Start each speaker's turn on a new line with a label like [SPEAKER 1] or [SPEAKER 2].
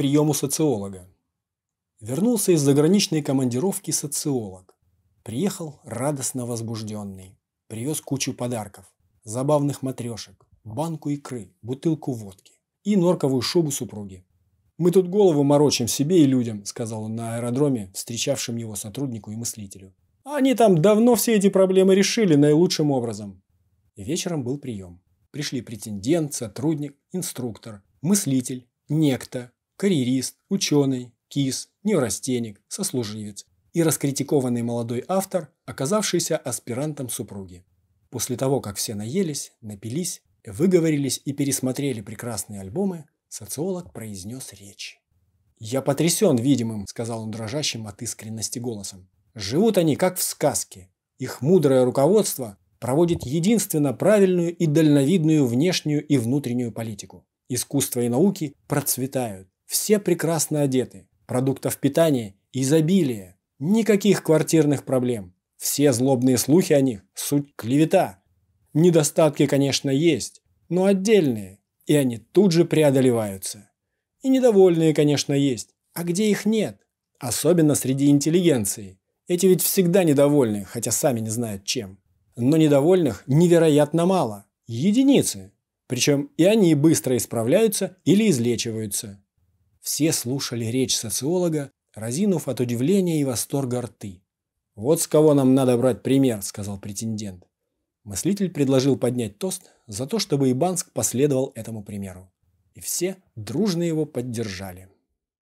[SPEAKER 1] приему социолога. Вернулся из заграничной командировки социолог. Приехал радостно возбужденный. Привез кучу подарков, забавных матрешек, банку икры, бутылку водки и норковую шубу супруги. «Мы тут голову морочим себе и людям», – сказал он на аэродроме, встречавшим его сотруднику и мыслителю. «Они там давно все эти проблемы решили наилучшим образом». Вечером был прием. Пришли претендент, сотрудник, инструктор, мыслитель, некто, карьерист, ученый, кис, неврастенник, сослуживец и раскритикованный молодой автор, оказавшийся аспирантом супруги. После того, как все наелись, напились, выговорились и пересмотрели прекрасные альбомы, социолог произнес речь. «Я потрясен видимым», – сказал он дрожащим от искренности голосом. «Живут они, как в сказке. Их мудрое руководство проводит единственно правильную и дальновидную внешнюю и внутреннюю политику. Искусство и науки процветают, все прекрасно одеты, продуктов питания изобилие, никаких квартирных проблем. Все злобные слухи о них – суть клевета. Недостатки, конечно, есть, но отдельные, и они тут же преодолеваются. И недовольные, конечно, есть, а где их нет? Особенно среди интеллигенции. Эти ведь всегда недовольны, хотя сами не знают чем. Но недовольных невероятно мало. Единицы. Причем и они быстро исправляются или излечиваются. Все слушали речь социолога, разинув от удивления и восторга рты. «Вот с кого нам надо брать пример», – сказал претендент. Мыслитель предложил поднять тост за то, чтобы Ибанск последовал этому примеру. И все дружно его поддержали.